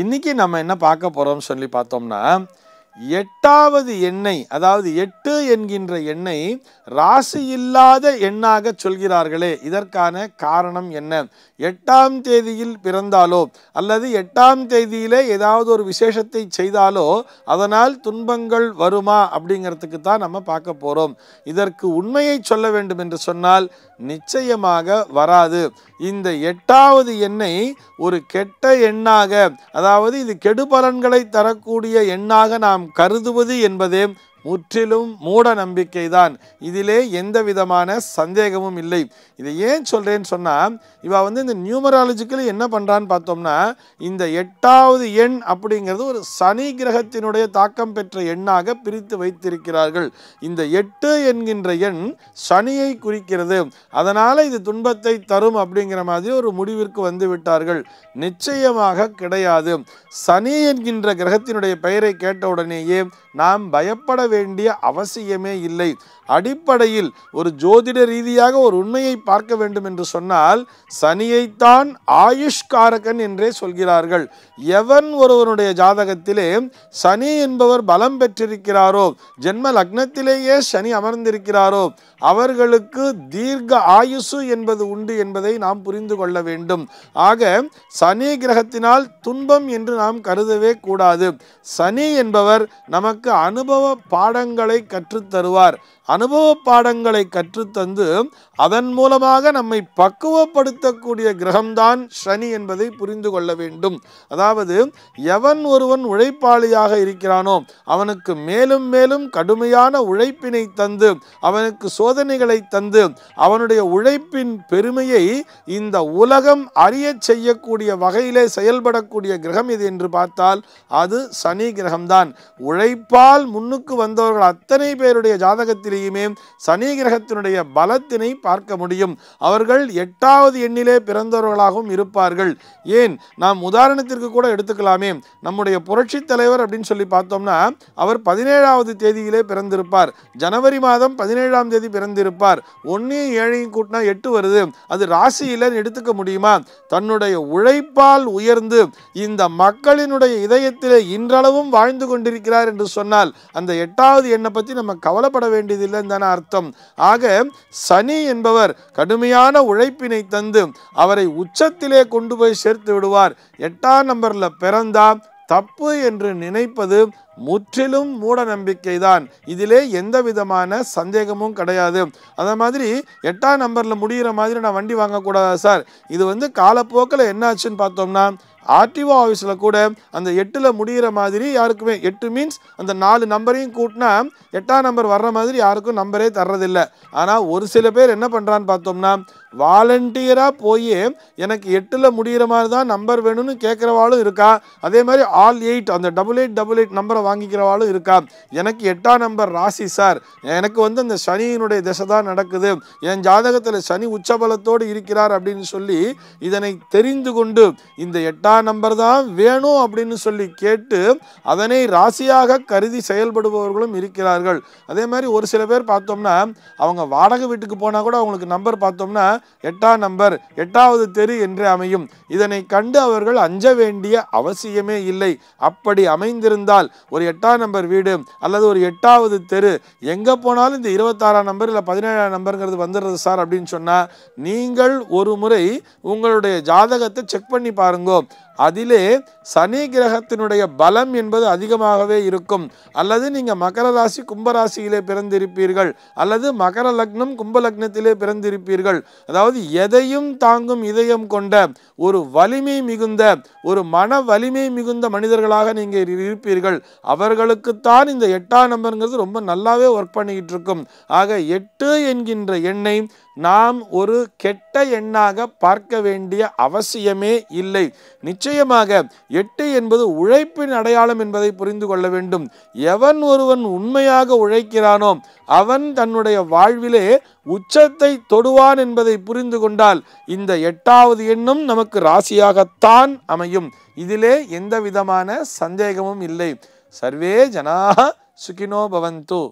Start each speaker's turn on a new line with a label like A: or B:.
A: இன்றைக்கி நம்ம என்ன பார்க்க போகிறோம்னு சொல்லி பார்த்தோம்னா எட்டாவது எண்ணெய் அதாவது எட்டு என்கின்ற எண்ணெய் ராசி இல்லாத எண்ணாக சொல்கிறார்களே இதற்கான காரணம் என்ன எட்டாம் தேதியில் பிறந்தாலோ அல்லது எட்டாம் தேதியிலே ஏதாவது ஒரு விசேஷத்தை செய்தாலோ அதனால் துன்பங்கள் வருமா அப்படிங்கிறதுக்கு தான் நம்ம பார்க்க போகிறோம் இதற்கு உண்மையை சொல்ல வேண்டும் என்று சொன்னால் நிச்சயமாக வராது இந்த எட்டாவது எண்ணெய் ஒரு கெட்ட எண்ணாக அதாவது இது கெடுபலன்களை தரக்கூடிய எண்ணாக நாம் நாம் கருதுவது என்பதே முற்றிலும் மூட நம்பிக்கை தான் இதிலே எந்த விதமான சந்தேகமும் இல்லை இதை ஏன் சொல்கிறேன்னு சொன்னால் இவள் வந்து இந்த நியூமராலஜிக்கலி என்ன பண்ணுறான்னு பார்த்தோம்னா இந்த எட்டாவது எண் அப்படிங்கிறது ஒரு சனி கிரகத்தினுடைய தாக்கம் பெற்ற எண்ணாக பிரித்து வைத்திருக்கிறார்கள் இந்த எட்டு என்கின்ற எண் சனியை குறிக்கிறது அதனால் இது துன்பத்தை தரும் அப்படிங்கிற மாதிரி ஒரு முடிவிற்கு வந்து விட்டார்கள் நிச்சயமாக கிடையாது சனி என்கின்ற கிரகத்தினுடைய பெயரை கேட்ட உடனேயே நாம் பயப்பட வேண்டிய அவசியமே இல்லை அடிப்படையில் ஒரு ஜோதிட ரீதியாக ஒரு உண்மையை பார்க்க வேண்டும் என்று சொன்னால் சனியைத்தான் ஆயுஷ்காரகன் என்றே சொல்கிறார்கள் எவன் ஒருவனுடைய ஜாதகத்திலே சனி என்பவர் பலம் பெற்றிருக்கிறாரோ ஜென்ம லக்னத்திலேயே சனி அமர்ந்திருக்கிறாரோ அவர்களுக்கு தீர்க்க ஆயுசு என்பது உண்டு என்பதை நாம் புரிந்து கொள்ள வேண்டும் ஆக சனி கிரகத்தினால் துன்பம் என்று நாம் கருதவே கூடாது சனி என்பவர் நமக்கு அனுபவ பா பாடங்களை கற்றுத்தருவார் அனுபவ பாடங்களை கற்றுத்தந்து அதன் மூலமாக நம்மை பக்குவப்படுத்தக்கூடிய கிரகம்தான் சனி என்பதை புரிந்து கொள்ள வேண்டும் அதாவது எவன் ஒருவன் உழைப்பாளியாக இருக்கிறானோ அவனுக்கு மேலும் மேலும் கடுமையான உழைப்பினை தந்து அவனுக்கு சோதனைகளை தந்து அவனுடைய உழைப்பின் பெருமையை இந்த உலகம் அறிய செய்யக்கூடிய வகையிலே செயல்படக்கூடிய கிரகம் இது என்று பார்த்தால் அது சனி கிரகம்தான் உழைப்பால் முன்னுக்கு வந்து பிறந்தவர்கள் அத்தனை பேருடைய ஜாதகத்திலேயுமே சனி கிரகத்தினுடைய பலத்தினை பார்க்க முடியும் அவர்கள் எட்டாவது எண்ணிலே பிறந்தவர்களாகவும் இருப்பார்கள் ஏன் நாம் உதாரணத்திற்கு கூட எடுத்துக்கலாமே நம்முடைய புரட்சி தலைவர் அப்படின்னு சொல்லி பார்த்தோம்னா அவர் பதினேழாவது தேதியிலே பிறந்திருப்பார் ஜனவரி மாதம் பதினேழாம் தேதி பிறந்திருப்பார் ஒன்றையும் ஏழையும் கூட்டினா எட்டு வருது அது ராசியில் எடுத்துக்க முடியுமா தன்னுடைய உழைப்பால் உயர்ந்து இந்த மக்களினுடைய இதயத்திலே இன்றளவும் வாழ்ந்து கொண்டிருக்கிறார் என்று சொன்னால் அந்த எட்டாம் எட்டாவது எண்ணை பற்றி நம்ம கவலைப்பட வேண்டியதில்லைன்னு தானே அர்த்தம் ஆக சனி என்பவர் கடுமையான உழைப்பினை தந்து அவரை உச்சத்திலே கொண்டு போய் சேர்த்து விடுவார் எட்டாம் நம்பரில் பிறந்தா தப்பு என்று நினைப்பது முற்றிலும் மூட நம்பிக்கை தான் இதிலே எந்த விதமான சந்தேகமும் கிடையாது அதே மாதிரி எட்டாம் நம்பரில் முடிகிற மாதிரி நான் வண்டி வாங்கக்கூடாதா சார் இது வந்து காலப்போக்கில் என்னாச்சுன்னு பார்த்தோம்னா ஆர்டிஓ ஆஃபீஸில் கூட அந்த எட்டில் முடிகிற மாதிரி யாருக்குமே எட்டு மீன்ஸ் அந்த நாலு நம்பரையும் கூட்டினா எட்டாம் நம்பர் வர்ற மாதிரி யாருக்கும் நம்பரே தர்றதில்லை ஆனால் ஒரு சில பேர் என்ன பண்ணுறான்னு பார்த்தோம்னா வாலண்டியராக போய் எனக்கு எட்டில் முடிகிற மாதிரி தான் நம்பர் வேணும்னு கேட்குறவாளும் இருக்கா அதே மாதிரி ஆல் எயிட் அந்த டபுள் எயிட் டபுள் எயிட் நம்பரை வாங்கிக்கிறவாளும் இருக்கா எனக்கு எட்டாம் நம்பர் ராசி சார் எனக்கு வந்து அந்த சனியினுடைய திசை தான் நடக்குது என் ஜாதகத்தில் சனி உச்சபலத்தோடு இருக்கிறார் அப்படின்னு சொல்லி இதனை தெரிந்து கொண்டு இந்த எட்டாம் நம்பர் தான் வேணும் அப்படின்னு சொல்லி கேட்டு அதனை ராசியாக கருதி செயல்படுபவர்களும் இருக்கிறார்கள் அதே மாதிரி ஒரு சில பேர் பார்த்தோம்னா அவங்க வாடகை வீட்டுக்கு போனால் கூட அவங்களுக்கு நம்பர் பார்த்தோம்னா எட்டாம் நம்பர் எட்டாவது தெரு என்று அமையும் இதனை கண்டு அவர்கள் அஞ்ச வேண்டிய அவசியமே இல்லை அப்படி அமைந்திருந்தால் ஒரு எட்டாம் நம்பர் வீடு அல்லது ஒரு எட்டாவது தெரு எங்கே போனாலும் இந்த இருபத்தாறாம் நம்பர் இல்லை பதினேழாம் நம்பருங்கிறது வந்துடுறது சார் அப்படின்னு சொன்னால் நீங்கள் ஒரு முறை உங்களுடைய ஜாதகத்தை செக் பண்ணி பாருங்க அதிலே சனி கிரகத்தினுடைய பலம் என்பது அதிகமாகவே இருக்கும் அல்லது நீங்கள் மகர ராசி கும்பராசியிலே பிறந்திருப்பீர்கள் அல்லது மகர லக்னம் கும்ப லக்னத்திலே பிறந்திருப்பீர்கள் அதாவது எதையும் தாங்கும் இதயம் கொண்ட ஒரு வலிமை மிகுந்த ஒரு மன வலிமை மிகுந்த மனிதர்களாக நீங்கள் இருப்பீர்கள் அவர்களுக்குத்தான் இந்த எட்டாம் நம்பருங்கிறது ரொம்ப நல்லாவே ஒர்க் பண்ணிக்கிட்டு இருக்கும் ஆக எட்டு என்கின்ற எண்ணை நாம் ஒரு கெட்ட எண்ணாக பார்க்க வேண்டிய அவசியமே இல்லை நிச்சயம் நிச்சயமாக எட்டு என்பது உழைப்பின் அடையாளம் என்பதை புரிந்து கொள்ள வேண்டும் எவன் ஒருவன் உண்மையாக உழைக்கிறானோ அவன் தன்னுடைய வாழ்விலே உச்சத்தை தொடுவான் என்பதை புரிந்து கொண்டால் இந்த எட்டாவது எண்ணும் நமக்கு ராசியாகத்தான் அமையும் இதிலே எந்த விதமான சந்தேகமும் இல்லை சர்வே ஜனா சுகினோ பவந்து